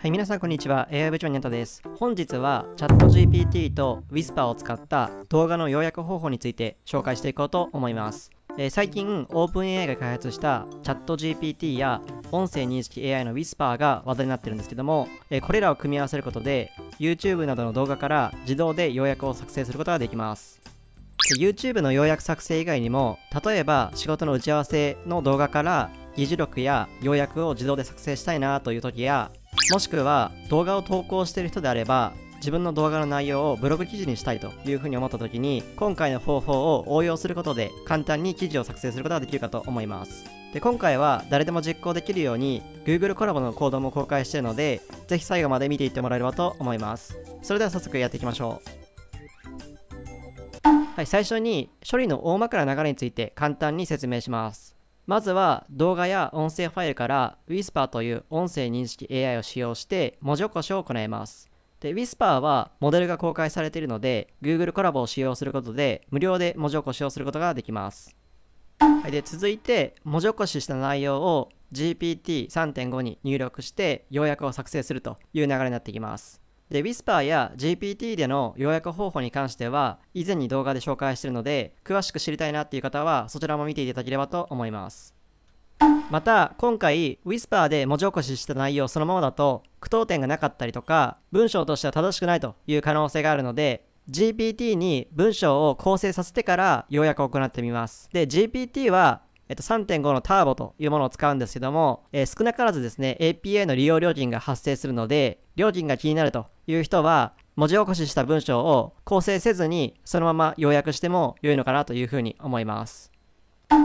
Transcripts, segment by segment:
はい、皆さんこんにちは。AI 部長にゃたです。本日は ChatGPT と Whisper を使った動画の要約方法について紹介していこうと思います。えー、最近 OpenAI が開発した ChatGPT や音声認識 AI の Whisper が話題になってるんですけども、えー、これらを組み合わせることで YouTube などの動画から自動で要約を作成することができます。YouTube の要約作成以外にも例えば仕事の打ち合わせの動画から議事録や要約を自動で作成したいなという時やもしくは動画を投稿している人であれば自分の動画の内容をブログ記事にしたいというふうに思った時に今回の方法を応用することで簡単に記事を作成することができるかと思いますで今回は誰でも実行できるように Google コラボの行動も公開しているのでぜひ最後まで見ていってもらえればと思いますそれでは早速やっていきましょうはい、最初に処理の大まかな流れについて簡単に説明しますまずは動画や音声ファイルから Whisper という音声認識 AI を使用して文字起こしを行います。で、Whisper はモデルが公開されているので Google コラボを使用することで無料で文字起こしをすることができます。はい、で続いて文字起こしした内容を GPT3.5 に入力して要約を作成するという流れになっていきます。で、Whisper や GPT での要約方法に関しては、以前に動画で紹介しているので、詳しく知りたいなっていう方は、そちらも見ていただければと思います。また、今回、Whisper で文字起こしした内容そのままだと、句読点がなかったりとか、文章としては正しくないという可能性があるので、GPT に文章を構成させてから要約を行ってみます。で、GPT はえっと、3.5のターボというものを使うんですけども、えー、少なからずですね、API の利用料金が発生するので、料金が気になるという人は、文字起こしした文章を構成せずに、そのまま要約しても良いのかなというふうに思います。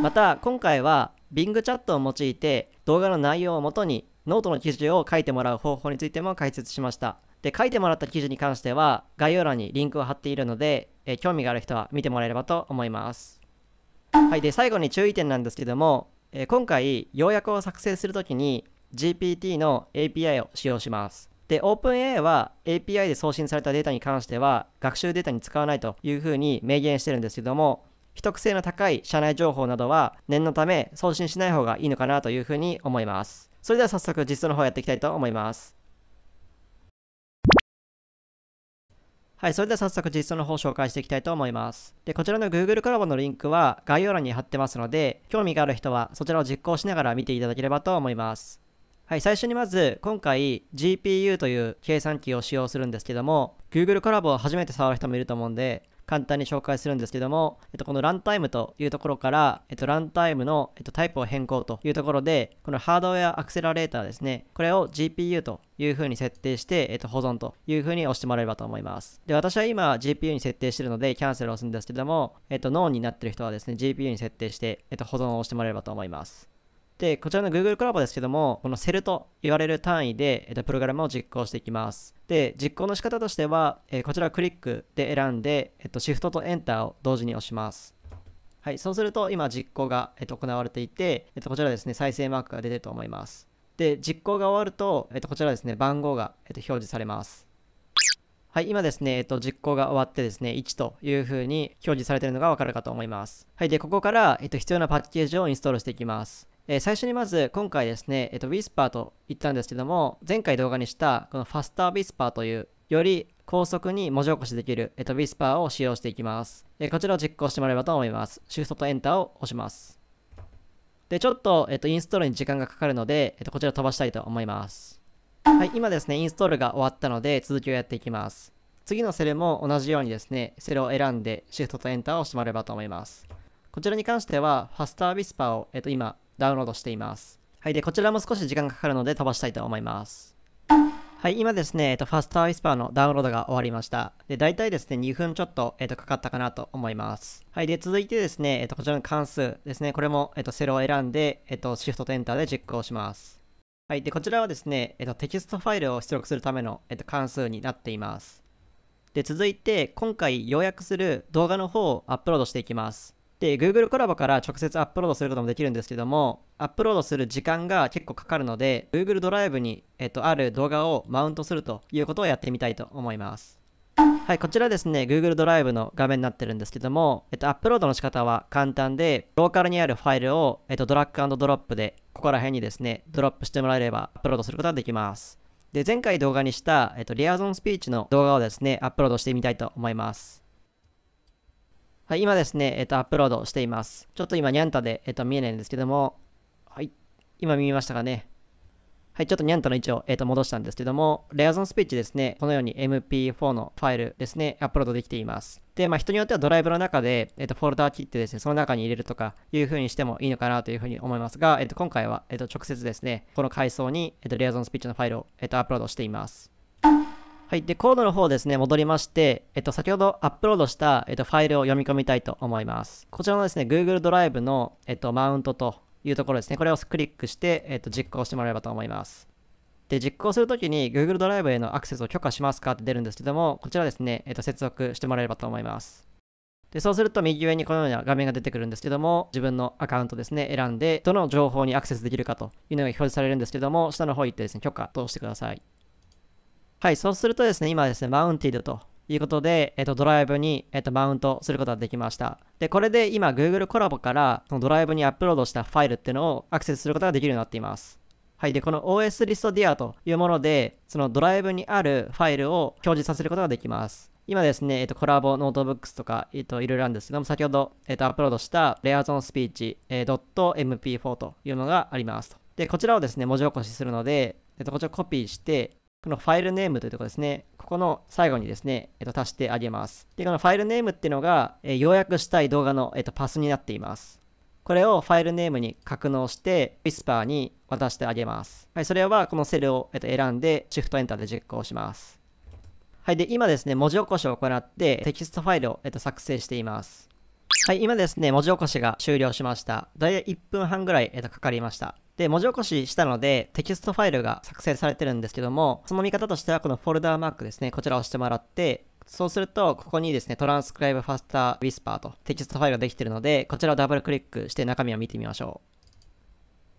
また、今回は、Bing チャットを用いて、動画の内容をもとに、ノートの記事を書いてもらう方法についても解説しました。で、書いてもらった記事に関しては、概要欄にリンクを貼っているので、えー、興味がある人は見てもらえればと思います。はい、で最後に注意点なんですけども、えー、今回要約を作成するときに GPT の API を使用します。で、OpenAI は API で送信されたデータに関しては学習データに使わないというふうに明言してるんですけども、秘匿性の高い社内情報などは念のため送信しない方がいいのかなというふうに思います。それでは早速実装の方やっていきたいと思います。はい、それでは早速実装の方を紹介していきたいと思います。で、こちらの Google コラボのリンクは概要欄に貼ってますので、興味がある人はそちらを実行しながら見ていただければと思います。はい、最初にまず今回 GPU という計算機を使用するんですけども、Google コラボを初めて触る人もいると思うんで、簡単に紹介するんですけども、えっと、このランタイムというところから、えっと、ランタイムの、えっと、タイプを変更というところで、このハードウェアアクセラレーターですね、これを GPU という風に設定して、えっと、保存という風に押してもらえればと思います。で、私は今 GPU に設定してるので、キャンセルを押すんですけども、えっと、ノーになってる人はですね、GPU に設定して、えっと、保存を押してもらえればと思います。で、こちらの Google コラボですけども、このセルと言われる単位で、えっと、プログラムを実行していきます。で、実行の仕方としては、えこちらをクリックで選んで、えっと、シフトとエンターを同時に押します。はい、そうすると今実行が、えっと、行われていて、えっと、こちらですね、再生マークが出てると思います。で、実行が終わると、えっと、こちらですね、番号が、えっと、表示されます。はい、今ですね、えっと、実行が終わってですね、1というふうに表示されているのがわかるかと思います。はい、で、ここから、えっと、必要なパッケージをインストールしていきます。え最初にまず今回ですね、えっと、Whisper と言ったんですけども、前回動画にしたこの Faster Whisper というより高速に文字起こしできる、えっと、Whisper を使用していきます。えこちらを実行してもらえばと思います。シフトとエンターを押します。で、ちょっと、えっと、インストールに時間がかかるので、えっと、こちら飛ばしたいと思います。はい、今ですね、インストールが終わったので、続きをやっていきます。次のセルも同じようにですね、セルを選んで、シフトとエンターを押してもらえばと思います。こちらに関しては、ファスタービスパーを、えっと、今、ダウンロードしています。はい、で、こちらも少し時間がかかるので飛ばしたいと思います。はい、今ですね、えっと、ファスターウィスパーのダウンロードが終わりました。で、大体ですね、2分ちょっと、えっと、かかったかなと思います。はい、で、続いてですね、えっと、こちらの関数ですね、これも、えっと、セロを選んで、えっと、シフトとエンターで実行します。はい、で、こちらはですね、えっと、テキストファイルを出力するための、えっと、関数になっています。で、続いて、今回要約する動画の方をアップロードしていきます。で、Google コラボから直接アップロードすることもできるんですけども、アップロードする時間が結構かかるので、Google ドライブに、えっと、ある動画をマウントするということをやってみたいと思います。はい、こちらですね、Google ドライブの画面になってるんですけども、えっと、アップロードの仕方は簡単で、ローカルにあるファイルを、えっと、ドラッグドロップで、ここら辺にですね、ドロップしてもらえればアップロードすることができます。で、前回動画にした、えっと、リアゾンスピーチの動画をですね、アップロードしてみたいと思います。はい、今ですね、えっと、アップロードしています。ちょっと今、ニャンタで、えっと、見えないんですけども、はい、今見ましたかね。はい、ちょっとニャンタの位置を、えっと、戻したんですけども、レアゾンスピーチですね、このように MP4 のファイルですね、アップロードできています。で、まあ、人によってはドライブの中で、えっと、フォルダー切ってですね、その中に入れるとかいう風にしてもいいのかなという風に思いますが、えっと、今回は、えっと、直接ですね、この階層に、えっと、レアゾンスピーチのファイルを、えっと、アップロードしています。はい。で、コードの方ですね、戻りまして、えっと、先ほどアップロードした、えっと、ファイルを読み込みたいと思います。こちらのですね、Google ドライブの、えっと、マウントというところですね。これをクリックして、えっと、実行してもらえればと思います。で、実行するときに Google ドライブへのアクセスを許可しますかって出るんですけども、こちらですね、えっと、接続してもらえればと思います。で、そうすると右上にこのような画面が出てくるんですけども、自分のアカウントですね、選んで、どの情報にアクセスできるかというのが表示されるんですけども、下の方行ってですね、許可通してください。はい、そうするとですね、今ですね、マウンティドということで、えっ、ー、と、ドライブに、えっ、ー、と、マウントすることができました。で、これで今、Google コラボから、そのドライブにアップロードしたファイルっていうのをアクセスすることができるようになっています。はい。で、この OS リストディアというもので、そのドライブにあるファイルを表示させることができます。今ですね、えっ、ー、と、コラボノートブックスとか、えっ、と、いろいろあるんですけども、先ほど、えっ、と、アップロードしたレアゾンスピーチ、s p m p 4というのがありますと。で、こちらをですね、文字起こしするので、えっ、と、こちらをコピーして、このファイルネームというところですね。ここの最後にですね、えっと、足してあげます。で、このファイルネームっていうのが、えー、要約したい動画の、えっと、パスになっています。これをファイルネームに格納して、Whisper に渡してあげます。はい、それはこのセルを、えっと、選んで、Shift Enter で実行します。はい、で、今ですね、文字起こしを行って、テキストファイルを、えっと、作成しています。はい、今ですね、文字起こしが終了しました。だいたい1分半ぐらい、えっと、かかりました。で、文字起こししたので、テキストファイルが作成されてるんですけども、その見方としては、このフォルダーマークですね、こちらを押してもらって、そうすると、ここにですね、トランスクライブファスターウィスパーとテキストファイルができてるので、こちらをダブルクリックして中身を見てみましょう。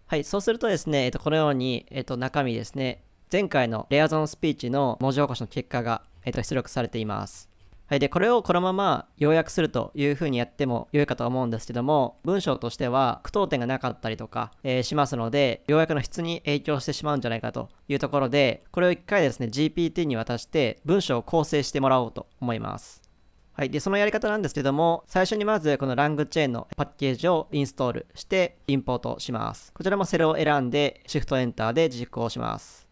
はい、そうするとですね、えっと、このように、えっと、中身ですね、前回のレアゾンスピーチの文字起こしの結果が、えっと、出力されています。はい、でこれをこのまま要約するというふうにやっても良いかと思うんですけども文章としては句読点がなかったりとか、えー、しますので要約の質に影響してしまうんじゃないかというところでこれを1回ですね GPT に渡して文章を構成してもらおうと思います。はい。で、そのやり方なんですけども、最初にまずこのラングチェーンのパッケージをインストールしてインポートします。こちらもセルを選んでシフトエンターで実行します。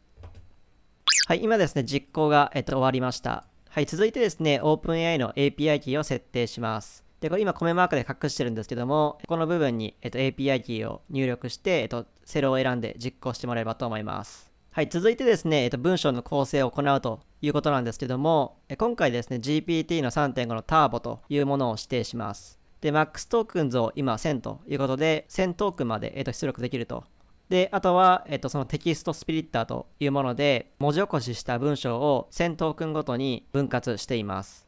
はい。今ですね、実行が、えっと、終わりました。はい、続いてですね、OpenAI の API キーを設定します。で、これ今米マークで隠してるんですけども、この部分に、えっと、API キーを入力して、えっと、セルを選んで実行してもらえればと思います。はい、続いてですね、えっと、文章の構成を行うということなんですけども、今回ですね、GPT の3.5のターボというものを指定します。で、MAX トークンズを今1000ということで、1000トークンまで、えっと、出力できるとで、あとは、えっと、そのテキストスピリッターというもので、文字起こしした文章を1000トークンごとに分割しています。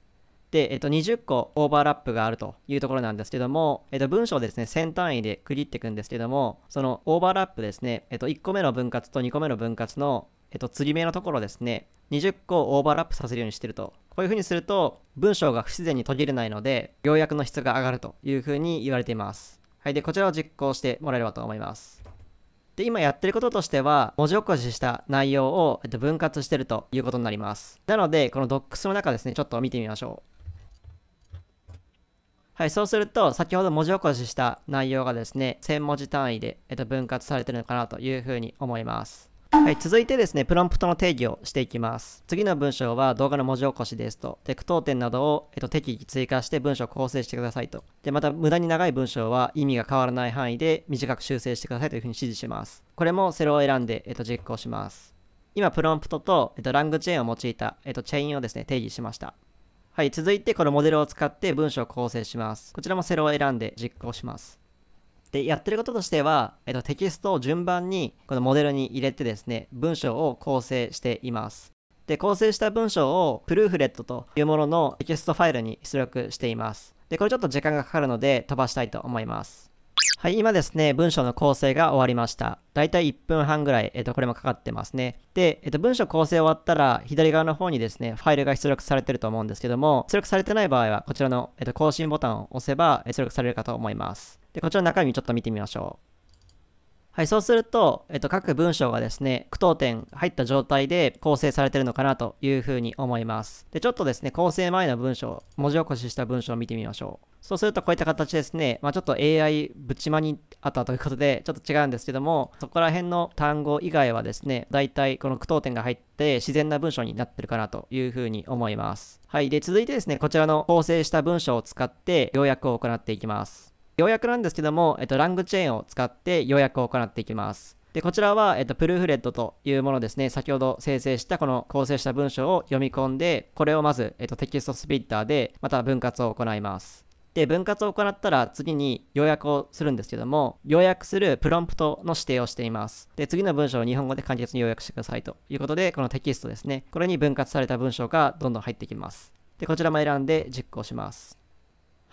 で、えっと、20個オーバーラップがあるというところなんですけども、えっと、文章ですね、1000単位で区切っていくんですけども、そのオーバーラップですね、えっと、1個目の分割と2個目の分割の、えっと、釣り目のところですね、20個オーバーラップさせるようにしてると。こういう風にすると、文章が不自然に途切れないので、要約の質が上がるという風に言われています。はい、で、こちらを実行してもらえればと思います。で、今やってることとしては、文字起こしした内容を、えっと、分割してるということになります。なので、この Docs の中ですね、ちょっと見てみましょう。はい、そうすると、先ほど文字起こしした内容がですね、1000文字単位で、えっと、分割されてるのかなというふうに思います。はい、続いてですね、プロンプトの定義をしていきます。次の文章は動画の文字起こしですと、で句読点などを、えっと、適宜追加して文章を構成してくださいと。で、また無駄に長い文章は意味が変わらない範囲で短く修正してくださいというふうに指示します。これもセロを選んで、えっと、実行します。今、プロンプトと、えっと、ラングチェーンを用いた、えっと、チェインをですね、定義しました。はい、続いてこのモデルを使って文章を構成します。こちらもセロを選んで実行します。で、やってることとしては、えっと、テキストを順番にこのモデルに入れてですね、文章を構成しています。で、構成した文章をプルーフレットというもののテキストファイルに出力しています。で、これちょっと時間がかかるので飛ばしたいと思います。はい、今ですね、文章の構成が終わりました。だいたい1分半ぐらい、えっ、と、これもかかってますね。で、えっ、と、文章構成終わったら、左側の方にですね、ファイルが出力されてると思うんですけども、出力されてない場合は、こちらの、えっ、と、更新ボタンを押せば、出力されるかと思います。で、こちらの中身ちょっと見てみましょう。はい、そうすると、えっと、各文章がですね、句読点入った状態で構成されてるのかなというふうに思います。で、ちょっとですね、構成前の文章、文字起こしした文章を見てみましょう。そうするとこういった形ですね、まあ、ちょっと AI ぶちまにあったということで、ちょっと違うんですけども、そこら辺の単語以外はですね、大体この句読点が入って自然な文章になってるかなというふうに思います。はい。で、続いてですね、こちらの構成した文章を使って要約を行っていきます。要約なんですけども、えっと、ラングチェーンを使って要約を行っていきます。で、こちらは、えっと、プルーフレッドというものですね。先ほど生成したこの構成した文章を読み込んで、これをまず、えっと、テキストスピッターで、また分割を行います。で、分割を行ったら次に要約をするんですけども、要約するプロンプトの指定をしています。で、次の文章を日本語で簡潔に要約してくださいということで、このテキストですね。これに分割された文章がどんどん入ってきます。で、こちらも選んで実行します。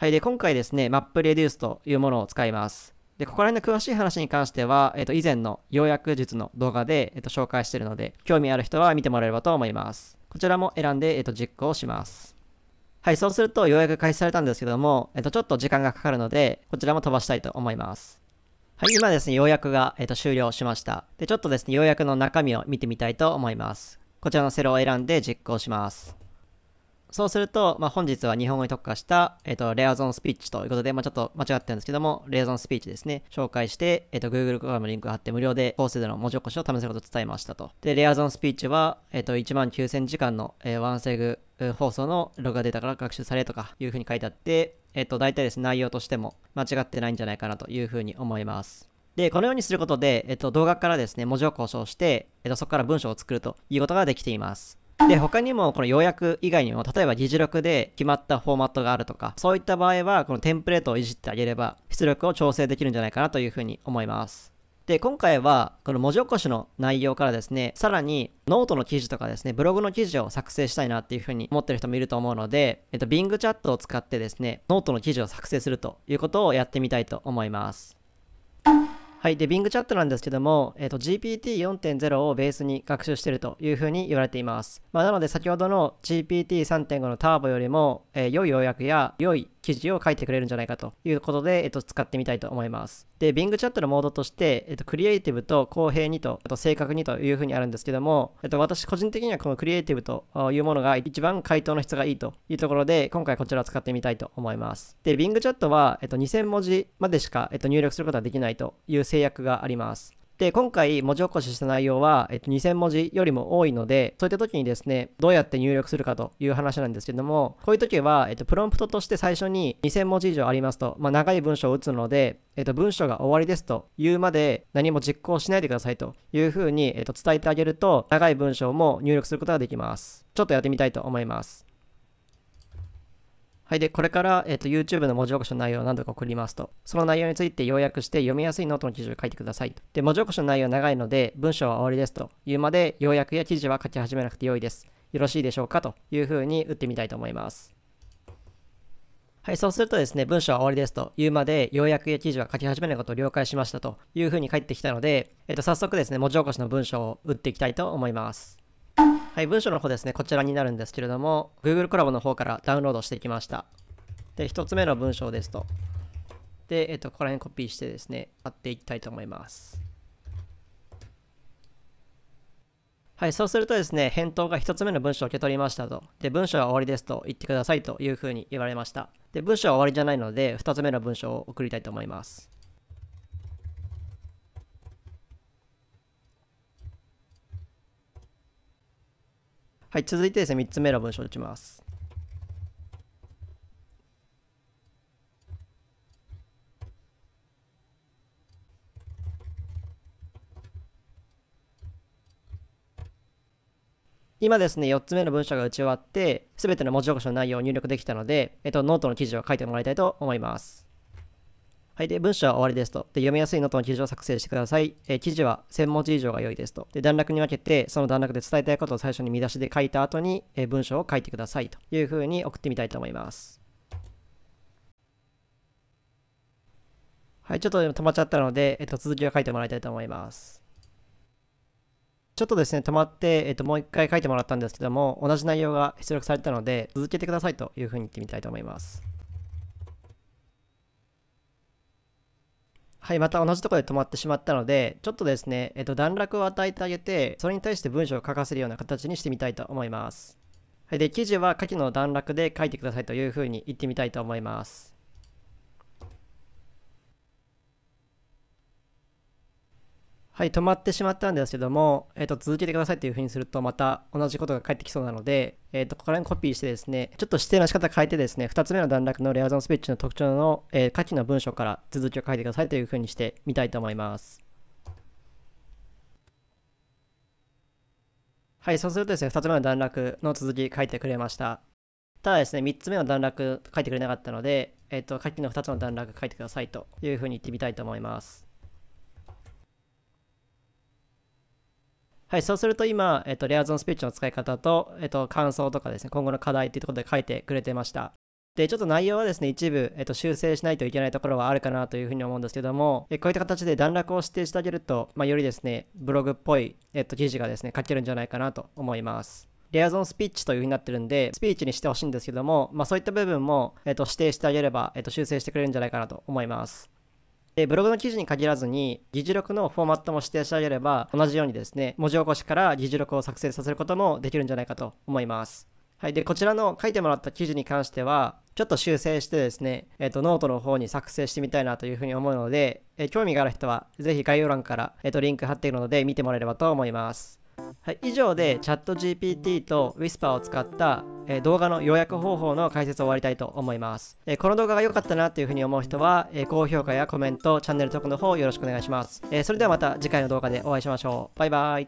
はい。で、今回ですね、マップレデュースというものを使います。で、ここら辺の詳しい話に関しては、えっ、と、以前の要約術の動画で、えっ、と、紹介しているので、興味ある人は見てもらえればと思います。こちらも選んで、えっ、と、実行します。はい、そうすると、ようやく開始されたんですけども、えっ、と、ちょっと時間がかかるので、こちらも飛ばしたいと思います。はい、今ですね、要約が、えっ、と、終了しました。で、ちょっとですね、要約の中身を見てみたいと思います。こちらのセルを選んで実行します。そうすると、まあ、本日は日本語に特化した、えっ、ー、と、レアゾンスピーチということで、まあ、ちょっと間違ってるんですけども、レアゾンスピーチですね、紹介して、えっ、ー、と、Google かラのリンク貼って無料で、コースでの文字起こしを試せることを伝えましたと。で、レアゾンスピーチは、えっ、ー、と、1万9000時間の、えワンセグ放送の録画データから学習されとかいうふうに書いてあって、えっ、と、大体ですね、内容としても間違ってないんじゃないかなというふうに思います。で、このようにすることで、えっと、動画からですね、文字を交渉して、えっと、そこから文章を作るということができています。で、他にもこの要約以外にも、例えば議事録で決まったフォーマットがあるとか、そういった場合は、このテンプレートをいじってあげれば、出力を調整できるんじゃないかなというふうに思います。で、今回は、この文字起こしの内容からですね、さらにノートの記事とかですね、ブログの記事を作成したいなっていうふうに思ってる人もいると思うので、えっと、Bing チャットを使ってですね、ノートの記事を作成するということをやってみたいと思います。はい。で、Bing チャットなんですけども、えっ、ー、と、GPT4.0 をベースに学習しているというふうに言われています。まあ、なので、先ほどの GPT3.5 のターボよりも、えー、良い要約や良い記事を書いてくれるんじゃないかということで、えっと、使ってみたいと思います。で、Bing チャットのモードとして、えっと、クリエイティブと公平にと、あと正確にというふうにあるんですけども、えっと、私個人的にはこのクリエイティブというものが一番回答の質がいいというところで、今回こちらを使ってみたいと思います。で、Bing チャットは、えっと、2000文字までしか、えっと、入力することはできないという制約があります。で、今回文字起こしした内容は、えっと、2000文字よりも多いので、そういった時にですね、どうやって入力するかという話なんですけども、こういう時は、えっと、プロンプトとして最初に2000文字以上ありますと、まあ、長い文章を打つので、えっと、文章が終わりですというまで何も実行しないでくださいというふうに、えっと、伝えてあげると、長い文章も入力することができます。ちょっとやってみたいと思います。はい。で、これから、えっ、ー、と、YouTube の文字起こしの内容を何度か送りますと。その内容について要約して読みやすいノートの記事を書いてくださいと。で、文字起こしの内容は長いので、文章は終わりですと言うまで、要約や記事は書き始めなくて良いです。よろしいでしょうかというふうに打ってみたいと思います。はい、そうするとですね、文章は終わりですと言うまで、要約や記事は書き始めることを了解しましたというふうに返ってきたので、えっと、早速ですね、文字起こしの文章を打っていきたいと思います。はい、文章の方ですね、こちらになるんですけれども、Google コラボの方からダウンロードしてきました。で、1つ目の文章ですと。で、えっと、ここら辺コピーしてですね、貼っていきたいと思います。はい、そうするとですね、返答が1つ目の文章を受け取りましたと。で、文章は終わりですと言ってくださいというふうに言われました。で、文章は終わりじゃないので、2つ目の文章を送りたいと思います。はい、続いてですね、3つ目の文章を打ちます。今ですね、4つ目の文章が打ち終わって、すべての文字起こしの内容を入力できたので、えっと、ノートの記事を書いてもらいたいと思います。はい。で、文章は終わりですと。で、読みやすいノートの記事を作成してください。えー、記事は1000文字以上が良いですと。で、段落に分けて、その段落で伝えたいことを最初に見出しで書いた後に、えー、文章を書いてくださいというふうに送ってみたいと思います。はい。ちょっと止まっちゃったので、えっ、ー、と、続きを書いてもらいたいと思います。ちょっとですね、止まって、えっと、もう一回書いてもらったんですけども、同じ内容が出力されたので、続けてくださいというふうに言ってみたいと思います。はい、また同じとこで止まってしまったので、ちょっとですね、えっと、段落を与えてあげて、それに対して文章を書かせるような形にしてみたいと思います。はい、で、記事は下記の段落で書いてくださいというふうに言ってみたいと思います。はい、止まってしまったんですけども、えっ、ー、と、続けてくださいっていうふうにすると、また同じことが返ってきそうなので、えっ、ー、と、ここら辺コピーしてですね、ちょっと指定の仕方変えてですね、2つ目の段落のレアゾンスピッチの特徴の、えー、下記の文章から続きを書いてくださいというふうにしてみたいと思います。はい、そうするとですね、2つ目の段落の続き書いてくれました。ただですね、3つ目の段落書いてくれなかったので、えっ、ー、と、下記の2つの段落書いてくださいというふうに言ってみたいと思います。はい、そうすると今、えっと、レアゾンスピーチの使い方と、えっと、感想とかですね、今後の課題っていうところで書いてくれてました。で、ちょっと内容はですね、一部、えっと、修正しないといけないところはあるかなというふうに思うんですけども、えこういった形で段落を指定してあげると、まあ、よりですね、ブログっぽい、えっと、記事がですね、書けるんじゃないかなと思います。レアゾーンスピーチという風になってるんで、スピーチにしてほしいんですけども、まあ、そういった部分も、えっと、指定してあげれば、えっと、修正してくれるんじゃないかなと思います。で、ブログの記事に限らずに、議事録のフォーマットも指定してあげれば、同じようにですね、文字起こしから議事録を作成させることもできるんじゃないかと思います。はい。で、こちらの書いてもらった記事に関しては、ちょっと修正してですね、えっ、ー、と、ノートの方に作成してみたいなというふうに思うので、えー、興味がある人は、ぜひ概要欄から、えっ、ー、と、リンク貼っているので見てもらえればと思います。はい、以上でチャット GPT と Whisper を使ったえ動画の予約方法の解説を終わりたいと思います。えこの動画が良かったなというふうに思う人は、え高評価やコメント、チャンネル登録の方よろしくお願いします。えそれではまた次回の動画でお会いしましょう。バイバイ。